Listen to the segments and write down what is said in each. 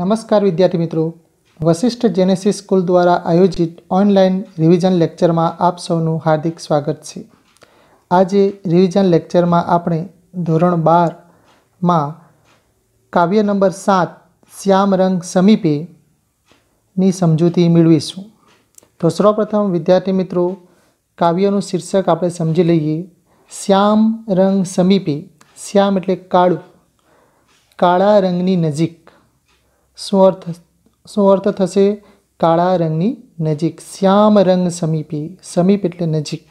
નમસ્કાર વિદ્યાર્થી મિત્રો વશિષ્ઠ જેનેસિસ સ્કૂલ દ્વારા આયોજિત ઓનલાઈન રિવિઝન લેક્ચરમાં આપ સૌનું હાર્દિક સ્વાગત છે આજે રિવિઝન લેક્ચરમાં આપણે ધોરણ બારમાં કાવ્ય નંબર સાત શ્યામ રંગ સમીપેની સમજૂતી મેળવીશું તો સર્વપ્રથમ વિદ્યાર્થી મિત્રો કાવ્યનું શીર્ષક આપણે સમજી લઈએ શ્યામ રંગ સમીપે શ્યામ એટલે કાળું કાળા રંગની નજીક શું અર્થ શું થશે કાળા રંગની નજીક શ્યામ રંગ સમીપે સમીપ એટલે નજીક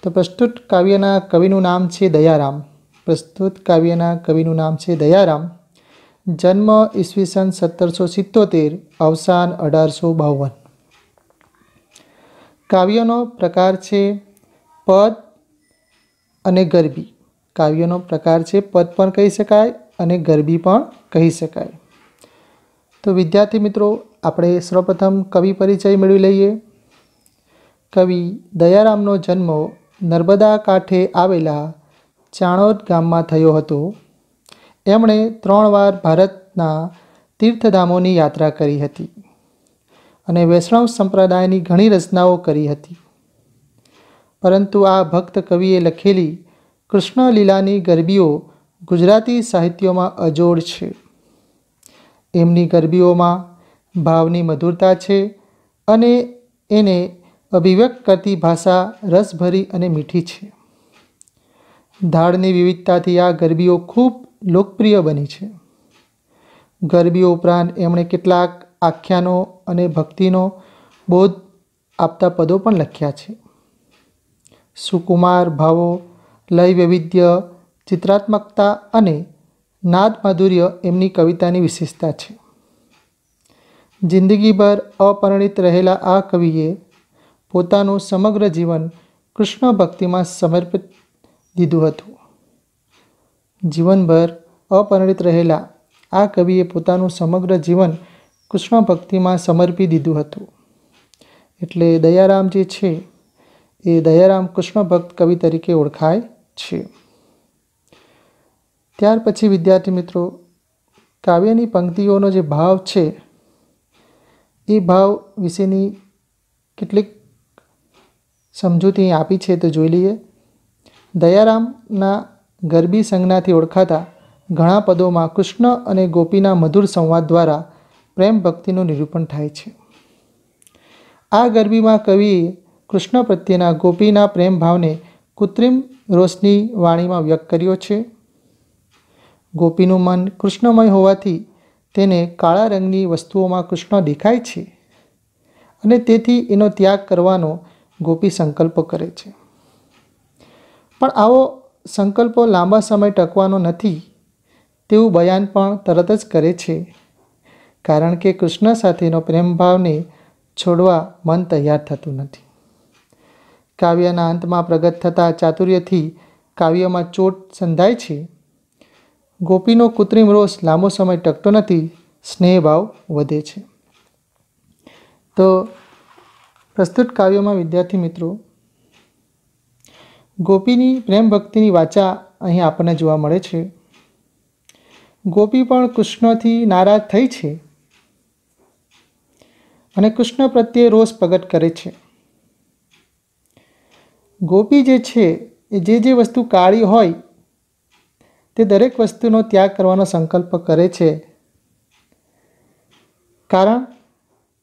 તો પ્રસ્તુત કાવ્યના કવિનું નામ છે દયારામ પ્રસ્તુત કાવ્યના કવિનું નામ છે દયારામ જન્મ ઈસવીસન સત્તરસો સિત્તોતેર અવસાન અઢારસો બાવન કાવ્યનો પ્રકાર છે પદ અને ગરબી કાવ્યનો પ્રકાર છે પદ પણ કહી શકાય અને ગરબી પણ કહી શકાય તો વિદ્યાર્થી મિત્રો આપણે સર્વપ્રથમ કવિ પરિચય મેળવી લઈએ કવિ દયારામનો જન્મ નર્મદા કાંઠે આવેલા ચાણોદ ગામમાં થયો હતો એમણે ત્રણ વાર ભારતના તીર્થધામોની યાત્રા કરી હતી અને વૈષ્ણવ સંપ્રદાયની ઘણી રચનાઓ કરી હતી પરંતુ આ ભક્ત કવિએ લખેલી કૃષ્ણલીલાની ગરબીઓ ગુજરાતી સાહિત્યમાં અજોડ છે એમની ગરબીઓમાં ભાવની મધુરતા છે અને એને અભિવ્યક્ત કરતી ભાષા રસભરી અને મીઠી છે ધાળની વિવિધતાથી આ ગરબીઓ ખૂબ લોકપ્રિય બની છે ગરબીઓ ઉપરાંત એમણે કેટલાક આખ્યાનો અને ભક્તિનો બોધ આપતા પદો પણ લખ્યા છે સુકુમાર ભાવો લય વૈવિધ્ય ચિત્રાત્મકતા અને નાદ માધુર્ય એમની કવિતાની વિશેષતા છે જિંદગીભર અપરણિત રહેલા આ કવિએ પોતાનું સમગ્ર જીવન કૃષ્ણ ભક્તિમાં સમર્પિત દીધું હતું જીવનભર અપરણિત રહેલા આ કવિએ પોતાનું સમગ્ર જીવન કૃષ્ણ ભક્તિમાં સમર્પી દીધું હતું એટલે દયારામ જે છે એ દયારામ કૃષ્ણ ભક્ત કવિ તરીકે ઓળખાય છે ત્યાર પછી વિદ્યાર્થી મિત્રો કાવ્યની પંક્તિઓનો જે ભાવ છે એ ભાવ વિશેની કેટલીક સમજૂતી આપી છે તો જોઈ લઈએ દયારામના ગરબી સંજ્ઞાથી ઓળખાતા ઘણા પદોમાં કૃષ્ણ અને ગોપીના મધુર સંવાદ દ્વારા પ્રેમ ભક્તિનું નિરૂપણ થાય છે આ ગરબીમાં કવિએ કૃષ્ણ પ્રત્યેના ગોપીના પ્રેમ ભાવને કૃત્રિમ રોશની વાણીમાં વ્યક્ત કર્યો છે ગોપીનું મન કૃષ્ણમય હોવાથી તેને કાળા રંગની વસ્તુઓમાં કૃષ્ણ દેખાય છે અને તેથી એનો ત્યાગ કરવાનો ગોપી સંકલ્પ કરે છે પણ આવો સંકલ્પો લાંબા સમય ટકવાનો નથી તેવું બયાન પણ તરત જ કરે છે કારણ કે કૃષ્ણ સાથેનો પ્રેમભાવને છોડવા મન તૈયાર થતું નથી કાવ્યના અંતમાં પ્રગટ થતા ચાતુર્યથી કાવ્યમાં ચોટ સંધાય છે ગોપીનો કૃત્રિમ રોષ લાંબો સમય ટકતો નથી સ્નેહભાવ વધે છે તો પ્રસ્તુત કાવ્યોમાં વિદ્યાર્થી મિત્રો ગોપીની પ્રેમ ભક્તિની વાચા અહીં આપણને જોવા મળે છે ગોપી પણ કૃષ્ણથી નારાજ થઈ છે અને કૃષ્ણ પ્રત્યે રોષ પ્રગટ કરે છે ગોપી જે છે એ જે જે વસ્તુ કાળી હોય તે દરેક વસ્તુનો ત્યાગ કરવાનો સંકલ્પ કરે છે કારણ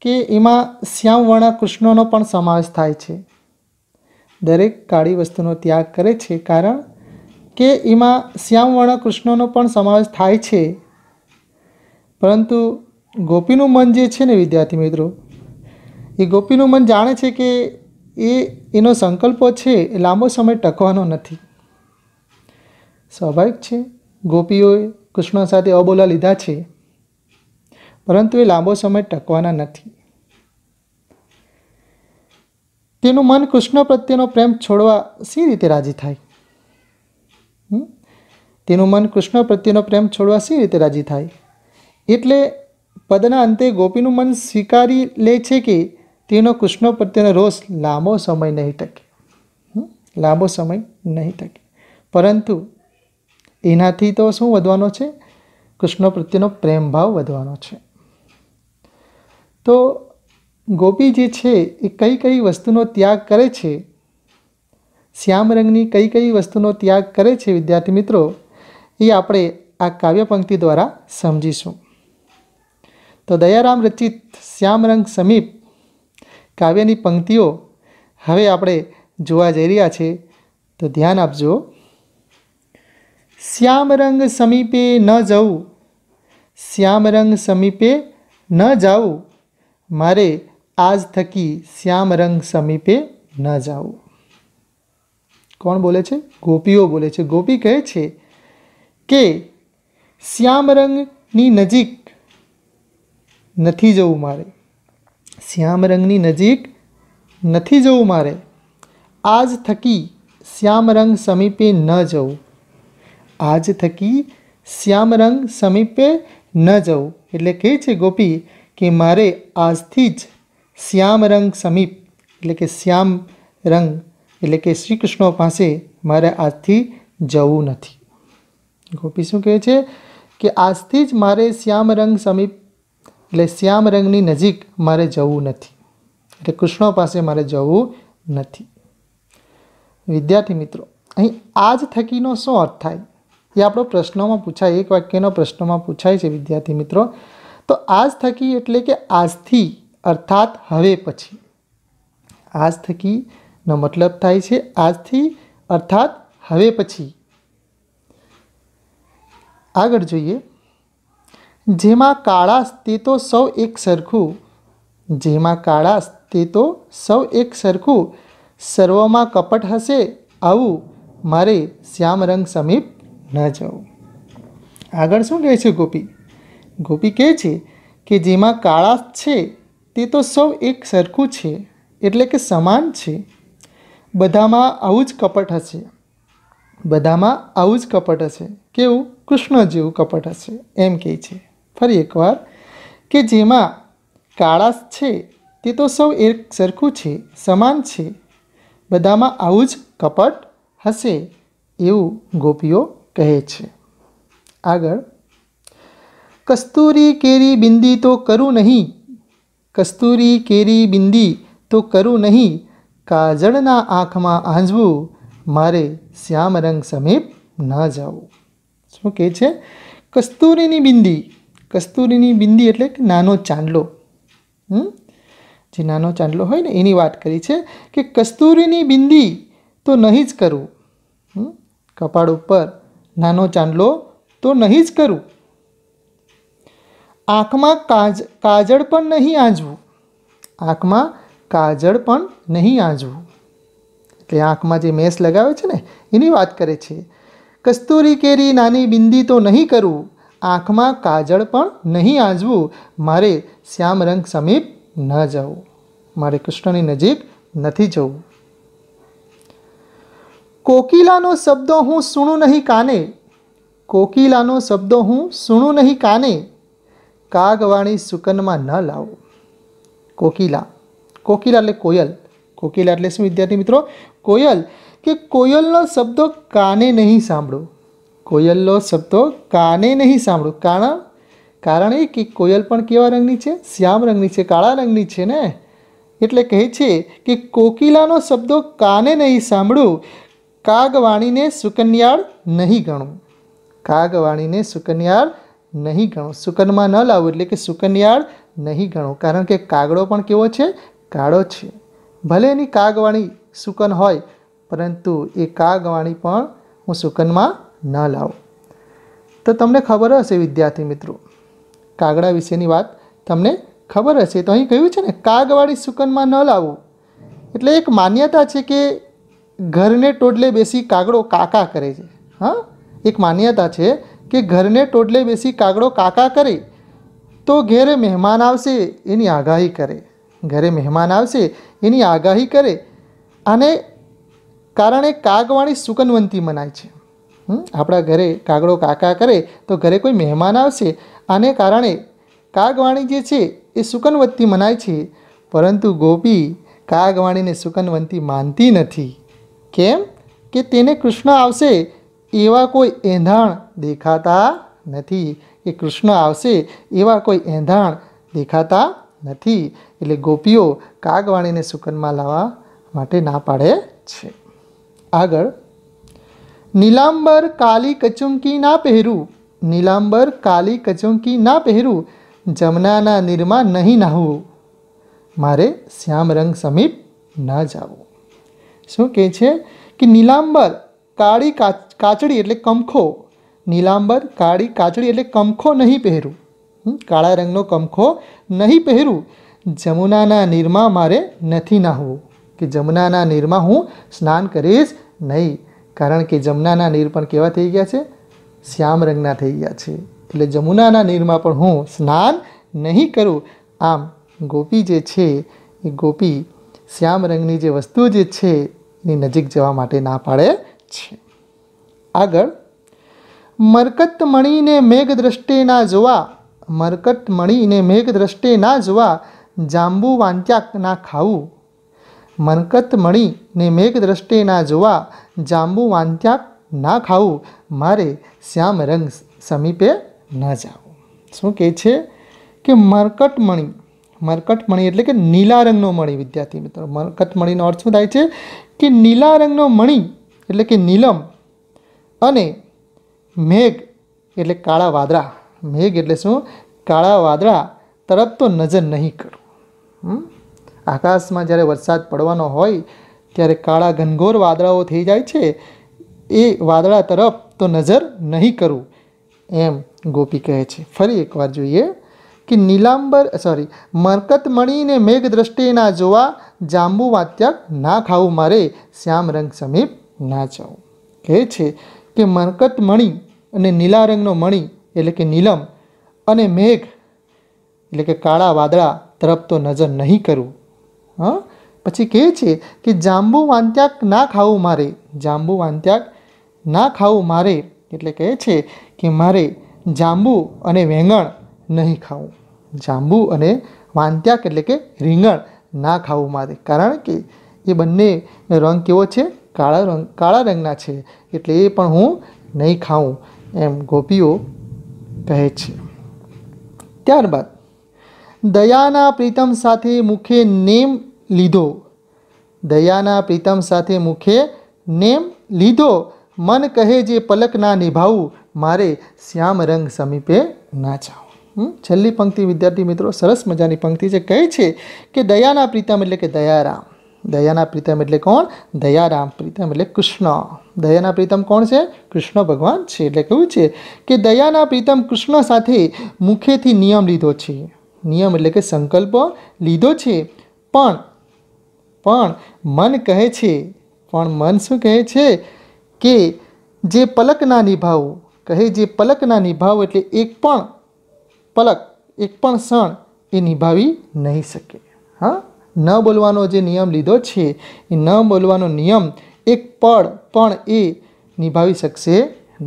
કે એમાં શ્યામવર્ણ કૃષ્ણનો પણ સમાવેશ થાય છે દરેક કાળી વસ્તુનો ત્યાગ કરે છે કારણ કે એમાં શ્યામવર્ણ કૃષ્ણનો પણ સમાવેશ થાય છે પરંતુ ગોપીનું મન જે છે ને વિદ્યાર્થી મિત્રો એ ગોપીનું મન જાણે છે કે એ એનો સંકલ્પ છે લાંબો સમય ટકવાનો નથી સ્વાભાવિક છે ગોપીઓએ કૃષ્ણ સાથે અબોલા લીધા છે પરંતુ એ લાંબો સમય ટકવાના નથી તેનું મન કૃષ્ણ પ્રત્યેનો પ્રેમ છોડવા શી રીતે રાજી થાય તેનું મન કૃષ્ણ પ્રત્યેનો પ્રેમ છોડવા શી રીતે રાજી થાય એટલે પદના અંતે ગોપીનું મન સ્વીકારી લે છે કે તેનો કૃષ્ણ પ્રત્યેનો રોષ લાંબો સમય નહીં ટકે લાંબો સમય નહીં ટકે પરંતુ એનાથી તો શું વધવાનો છે કૃષ્ણ પ્રત્યેનો પ્રેમ વધવાનો છે તો ગોપી જે છે એ કઈ કઈ વસ્તુનો ત્યાગ કરે છે શ્યામ રંગની કઈ કઈ વસ્તુનો ત્યાગ કરે છે વિદ્યાર્થી મિત્રો એ આપણે આ કાવ્ય પંક્તિ દ્વારા સમજીશું તો દયારામ રચિત શ્યામ રંગ સમીપ કાવ્યની પંક્તિઓ હવે આપણે જોવા જઈ રહ્યા છે તો ધ્યાન આપજો શ્યામ રંગ સમીપે ન જવું શ્યામ રંગ સમીપે ન જવું મારે આજ થકી શ્યામ રંગ સમીપે ન જવું કોણ બોલે છે ગોપીઓ બોલે છે ગોપી કહે છે કે શ્યામ રંગની નજીક નથી જવું મારે શ્યામ રંગની નજીક નથી જવું મારે આજ થકી શ્યામ રંગ સમીપે ન જવું આજ થકી શ્યામરંગ સમીપે ન જવું એટલે કહે છે ગોપી કે મારે આજથી જ શ્યામરંગ સમીપ એટલે કે શ્યામ રંગ એટલે કે શ્રી કૃષ્ણ પાસે મારે આજથી જવું નથી ગોપી શું કહે છે કે આજથી જ મારે શ્યામ રંગ સમીપ એટલે શ્યામ રંગની નજીક મારે જવું નથી એટલે કૃષ્ણ પાસે મારે જવું નથી વિદ્યાર્થી મિત્રો અહીં આજ થકીનો શું અર્થ થાય એ આપણો પ્રશ્નોમાં પૂછાય એક વાક્યનો પ્રશ્નોમાં પૂછાય છે વિદ્યાર્થી મિત્રો તો આજ થકી એટલે કે આજથી અર્થાત હવે પછી આજ થકીનો મતલબ થાય છે આજથી અર્થાત હવે પછી આગળ જોઈએ જેમાં કાળા તે તો સૌ એક સરખું જેમાં કાળા તે તો સૌ એક સરખું સર્વમાં કપટ હશે આવું મારે શ્યામ રંગ સમીપ ન જાઓ આગળ શું કહે છે ગોપી ગોપી કહે છે કે જેમાં કાળા છે તે તો સૌ એક સરખું છે એટલે કે સમાન છે બધામાં આવું જ કપટ હશે બધામાં આવું જ કપટ હશે કેવું કૃષ્ણ જેવું કપટ હશે એમ કહે છે ફરી એકવાર કે જેમાં કાળાશ છે તે તો સૌ એક સરખું છે સમાન છે બધામાં આવું જ કપટ હશે એવું ગોપીઓ કહે છે આગળ કસ્તુરી કેરી બિંદી તો કરું નહીં કસ્તુરી કેરી બિંદી તો કરું નહીં કાજળના આંખમાં આંજવું મારે શ્યામ રંગ સમીપ ન જવું શું કહે છે કસ્તુરીની બિંદી કસ્તુરીની બિંદી એટલે કે નાનો ચાંદલો જે નાનો ચાંદલો હોય ને એની વાત કરી છે કે કસ્તુરીની બિંદી તો નહીં જ કરવું કપાળ ઉપર નાનો ચાંદલો તો નહીં જ કરું આંખમાં કાજ કાજળ પણ નહીં આંજવું આંખમાં કાજળ પણ નહીં આંજવું એટલે આંખમાં જે મેસ લગાવે છે ને એની વાત કરે છે કસ્તુરી કેરી નાની બિંદી તો નહીં કરવું આંખમાં કાજળ પણ નહીં આંજવું મારે શ્યામ રંગ સમીપ ન જવું મારે કૃષ્ણની નજીક નથી જવું કોકિલાનો શબ્દ હું સુણું નહીં કાને કોકિલાનો શબ્દ હું સુણું નહીં કાને કાગવાણી સુકનમાં ન લાવો કોકિલા કોકિલા એટલે કોયલ કોકિલા એટલે શું વિદ્યાર્થી મિત્રો કોયલ કે કોયલનો શબ્દ કાને નહીં સાંભળો કોયલનો શબ્દ કાને નહીં સાંભળો કારણ કારણ એ કે કોયલ પણ કેવા રંગની છે શ્યામ રંગની છે કાળા રંગની છે ને એટલે કહે છે કે કોકિલાનો શબ્દ કાને નહીં સાંભળું કાગવાણીને સુકન્યાળ નહીં ગણું કાગવાણીને સુકન્યાળ નહીં ગણું સુકનમાં ન લાવો એટલે કે સુકન્યાળ નહીં ગણું કારણ કે કાગડો પણ કેવો છે કાળો છે ભલે એની કાગવાણી સુકન હોય પરંતુ એ કાગવાણી પણ હું સુકનમાં ન લાવું તો તમને ખબર હશે વિદ્યાર્થી મિત્રો કાગડા વિશેની વાત તમને ખબર હશે તો અહીં કહ્યું છે ને કાગવાળી સુકનમાં ન લાવવું એટલે એક માન્યતા છે કે ઘરને ટોડલે બેસી કાગડો કાકા કરે છે હા એક માન્યતા છે કે ઘરને ટોડલે બેસી કાગડો કાકા કરે તો ઘેરે મહેમાન આવશે એની આગાહી કરે ઘરે મહેમાન આવશે એની આગાહી કરે અને કારણે કાગવાણી સુકનવંતી મનાય છે આપણા ઘરે કાગડો કાકા કરે તો ઘરે કોઈ મહેમાન આવશે આને કારણે કાગવાણી જે છે એ સુકનવંતી મનાય છે પરંતુ ગોપી કાગવાણીને સુકનવંતી માનતી નથી કેમ કે તેને કૃષ્ણ આવશે એવા કોઈ એંધાણ દેખાતા નથી કે કૃષ્ણ આવશે એવા કોઈ એંધાણ દેખાતા નથી એટલે ગોપીઓ કાગવાણીને સુકનમાં લાવવા માટે ના પાડે છે આગળ નીલાંબર કાલી કચુંકી ના પહેરું નીલાંબર કાલી કચુંકી ના પહેરું જમનાના નીરમાં નહીં નાહવું મારે શ્યામ રંગ સમીપ ન જાવું શું કહે છે કે નીલાંબર કાળી કાચડી એટલે કમખો નીલાંબર કાળી કાચડી એટલે કમખો નહીં પહેરું કાળા રંગનો કમખો નહીં પહેરું જમુનાના નીરમાં મારે નથી નાહવું કે જમુનાના નીરમાં હું સ્નાન કરીશ નહીં કારણ કે જમુનાના નીર પણ કેવા થઈ ગયા છે શ્યામ રંગના થઈ ગયા છે એટલે જમુનાના નીરમાં પણ હું સ્નાન નહીં કરું આમ ગોપી જે છે એ ગોપી શ્યામ રંગની જે વસ્તુ જે છે ની નજીક જવા માટે ના પાડે છે આગળ મરકત મણીને મેઘ દ્રષ્ટે ના જોવા મરકટ મણીને મેઘ દ્રષ્ટે ના જોવા જાંબુ વાંચ્યા ના ખાવું મરકત મણીને મેઘ દ્રષ્ટે ના જોવા જાંબુ વાંચ્યા ના ખાવું મારે શ્યામ રંગ સમીપે ન જાવું શું કહે છે કે મરકટમણી મરકટમણી એટલે કે નીલા રંગનો મણી વિદ્યાર્થી મિત્રો મરકટમણીનો અર્થ શું થાય છે કે નીલા રંગનો મણી એટલે કે નીલમ અને મેઘ એટલે કાળા વાદળા મેઘ એટલે શું કાળા વાદળા તરફ તો નજર નહીં કરું આકાશમાં જ્યારે વરસાદ પડવાનો હોય ત્યારે કાળા ઘનઘોર વાદળાઓ થઈ જાય છે એ વાદળા તરફ તો નજર નહીં કરું એમ ગોપી કહે છે ફરી એકવાર જોઈએ કે નીલાંબર સોરી મરકત મણીને મેઘ દ્રષ્ટિએ ના જોવા જાંબુ વાત્યક ના ખાવું મારે શ્યામ રંગ સમીપ ના જાઉં કહે છે કે મરકત મણી અને નીલા રંગનો મણી એટલે કે નીલમ અને મેઘ એટલે કે કાળા વાદળા તરફ તો નજર નહીં કરવું હા પછી કહે છે કે જાંબુ વાંત્યાક ના ખાવું મારે જાંબુ વાંત્યાક ના ખાવું મારે એટલે કહે છે કે મારે જાંબુ અને વેંગણ નહીં ખાવું જાંબુ અને વાંત્યાક એટલે કે રીંગણ ના ખાવું મારે કારણ કે એ બંને રંગ કેવો છે કાળા રંગ કાળા રંગના છે એટલે એ પણ હું નહીં ખાઉં એમ ગોપીઓ કહે છે ત્યારબાદ દયાના પ્રીતમ સાથે મુખે નેમ લીધો દયાના પ્રીતમ સાથે મુખે નેમ લીધો મન કહે જે પલક ના નિભાવું મારે શ્યામ રંગ સમીપે ના જાઉં છેલ્લી પંક્તિ વિદ્યાર્થી મિત્રો સરસ મજાની પંક્તિ છે કહે છે કે દયાના પ્રીતમ એટલે કે દયારામ દયાના પ્રીતમ એટલે કોણ દયારામ પ્રીતમ એટલે કૃષ્ણ દયાના પ્રીતમ કોણ છે કૃષ્ણ ભગવાન છે એટલે કહ્યું છે કે દયાના પ્રીતમ કૃષ્ણ સાથે મુખેથી નિયમ લીધો છે નિયમ એટલે કે સંકલ્પ લીધો છે પણ પણ મન કહે છે પણ મન શું કહે છે કે જે પલકના ના કહે જે પલકના નિભાવ એટલે એક પણ પલક એક પણ ક્ષણ એ નિભાવી નહીં શકે હા ન બોલવાનો જે નિયમ લીધો છે એ ન બોલવાનો નિયમ એક પળ પણ એ નિભાવી શકશે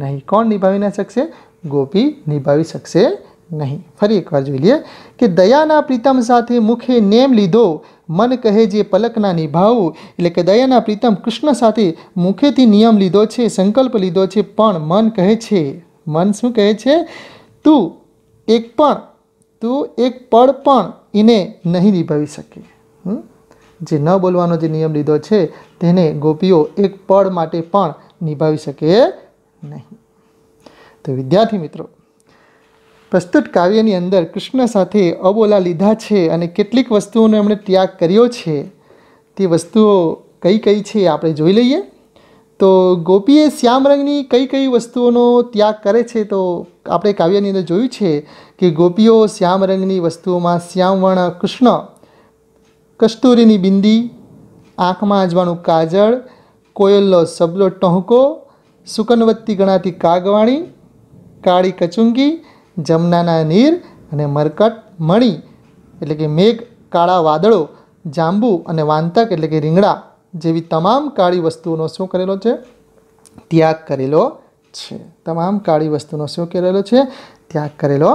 નહીં કોણ નિભાવી ન શકશે ગોપી નિભાવી શકશે નહીં ફરી એકવાર જોઈ લઈએ કે દયાના પ્રીતમ સાથે મુખે નેમ લીધો મન કહે જે પલકના નિભાવું એટલે કે દયાના પ્રીતમ કૃષ્ણ સાથે મુખેથી નિયમ લીધો છે સંકલ્પ લીધો છે પણ મન કહે છે મન શું કહે છે તું એક પણ તું એક પળ પણ એને નહીં નિભાવી શકે જે ન બોલવાનો જે નિયમ લીધો છે તેને ગોપીઓ એક પળ માટે પણ નિભાવી શકે નહીં તો વિદ્યાર્થી મિત્રો પ્રસ્તુત કાવ્યની અંદર કૃષ્ણ સાથે અબોલા લીધા છે અને કેટલીક વસ્તુઓનો એમણે ત્યાગ કર્યો છે તે વસ્તુઓ કઈ કઈ છે આપણે જોઈ લઈએ તો ગોપીએ શ્યામ રંગની કઈ કઈ વસ્તુઓનો ત્યાગ કરે છે તો આપણે કાવ્યની અંદર જોયું છે કે ગોપીઓ શ્યામ રંગની વસ્તુઓમાં શ્યામવર્ણ કૃષ્ણ કસ્તુરીની બિંદી આંખમાં આજવાનું કાજળ કોયલનો સબલો ટહુકો સુકનવત્તી ગણાતી કાગવાણી કાળી કચુંગી જમનાના નીર અને મરકટ મણી એટલે કે મેઘ કાળા વાદળો જાંબુ અને વાંતક એટલે કે રીંગણા જેવી તમામ કાળી વસ્તુઓનો શું કરેલો છે ત્યાગ કરેલો છે તમામ કાળી વસ્તુનો શું કરેલો છે ત્યાગ કરેલો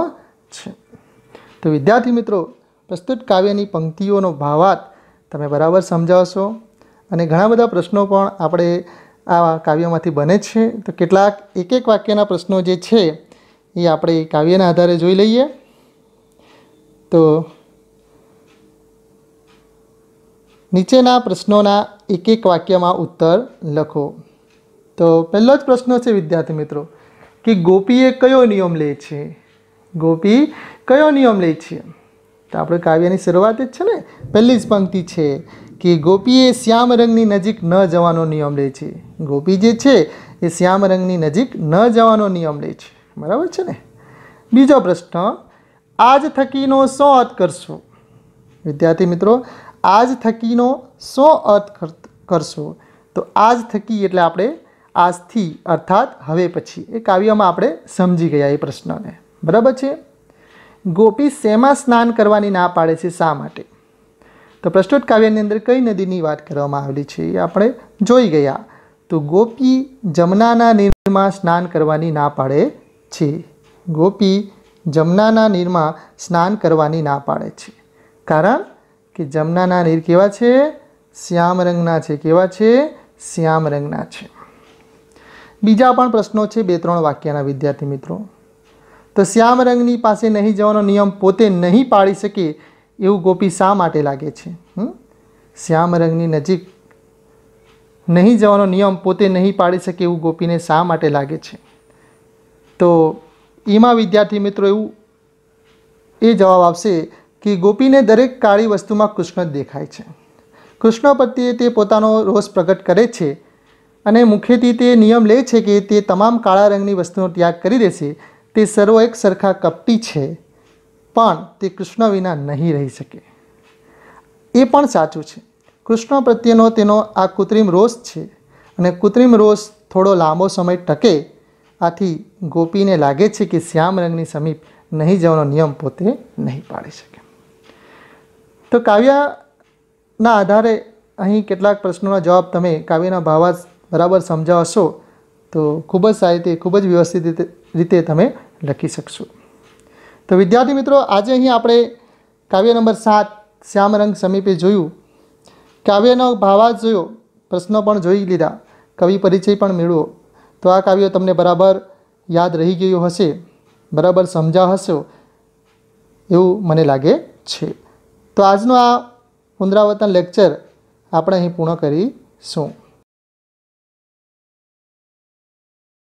છે તો વિદ્યાર્થી મિત્રો પ્રસ્તુત કાવ્યની પંક્તિઓનો ભાવાત તમે બરાબર સમજાવશો અને ઘણા બધા પ્રશ્નો પણ આપણે આ કાવ્યમાંથી બને છે તો કેટલાક એક એક વાક્યના પ્રશ્નો જે છે એ આપણે કાવ્યના આધારે જોઈ લઈએ તો નીચેના પ્રશ્નોના એક એક વાક્યમાં ઉત્તર લખો તો પહેલો જ પ્રશ્ન છે વિદ્યાર્થી મિત્રો કે ગોપીએ કયો નિયમ લે છે ગોપી કયો નિયમ લે છે તો આપણે કાવ્યની શરૂઆત જ છે ને પહેલી જ પંક્તિ છે કે ગોપીએ શ્યામ રંગની નજીક ન જવાનો નિયમ લે છે ગોપી જે છે એ શ્યામ રંગની નજીક ન જવાનો નિયમ લે છે બરાબર છે ને બીજો પ્રશ્ન આજ થકીનો સો અત કરશો વિદ્યાર્થી મિત્રો આજ થકીનો શો અર્થ કરશો તો આજ થકી એટલે આપણે આજથી અર્થાત હવે પછી એ કાવ્યમાં આપણે સમજી ગયા એ પ્રશ્નને બરાબર છે ગોપી શેમાં સ્નાન કરવાની ના પાડે છે શા માટે તો પ્રસ્તુત કાવ્યની અંદર કઈ નદીની વાત કરવામાં આવેલી છે એ આપણે જોઈ ગયા તો ગોપી જમનાના નીરમાં સ્નાન કરવાની ના પાડે છે ગોપી જમનાના નીરમાં સ્નાન કરવાની ના પાડે છે કારણ કે જમનાના નીર કેવા છે શ્યામ રંગના છે કેવા છે શ્યામ રંગના છે બીજા પણ પ્રશ્નો છે બે ત્રણ વાક્યના વિદ્યાર્થી મિત્રો તો શ્યામ રંગની પાસે નહીં જવાનો નિયમ પોતે નહીં પાડી શકે એવું ગોપી શા માટે લાગે છે શ્યામ રંગની નજીક નહીં જવાનો નિયમ પોતે નહીં પાડી શકે એવું ગોપીને શા માટે લાગે છે તો એમાં વિદ્યાર્થી મિત્રો એવું એ જવાબ આવશે કે ગોપીને દરેક કાળી વસ્તુમાં કૃષ્ણ દેખાય છે કૃષ્ણ પ્રત્યે તે પોતાનો રોષ પ્રગટ કરે છે અને મુખ્યથી તે નિયમ લે છે કે તે તમામ કાળા રંગની વસ્તુનો ત્યાગ કરી દેશે તે સર્વ એક સરખા કપટી છે પણ તે કૃષ્ણ વિના નહીં રહી શકે એ પણ સાચું છે કૃષ્ણ પ્રત્યેનો તેનો આ કૃત્રિમ રોષ છે અને કૃત્રિમ રોષ થોડો લાંબો સમય ટકે આથી ગોપીને લાગે છે કે શ્યામ રંગની સમીપ નહીં જવાનો નિયમ પોતે નહીં પાડી શકે તો કાવ્યના આધારે અહીં કેટલાક પ્રશ્નોના જવાબ તમે કાવ્યના ભાવાર્થ બરાબર સમજાવશો તો ખૂબ જ સાહિત્ય ખૂબ જ વ્યવસ્થિત રીતે રીતે તમે લખી શકશો તો વિદ્યાર્થી મિત્રો આજે અહીં આપણે કાવ્ય નંબર સાત શ્યામરંગ સમીપે જોયું કાવ્યનો ભાવાર્થ જોયો પ્રશ્નો પણ જોઈ લીધા કવિ પરિચય પણ મેળવો તો આ કાવ્ય તમને બરાબર યાદ રહી ગયું હશે બરાબર સમજા હશો એવું મને લાગે છે તો આજનું આ પુનરાવર્તન લેક્ચર આપણે અહીં પૂર્ણ કરીશું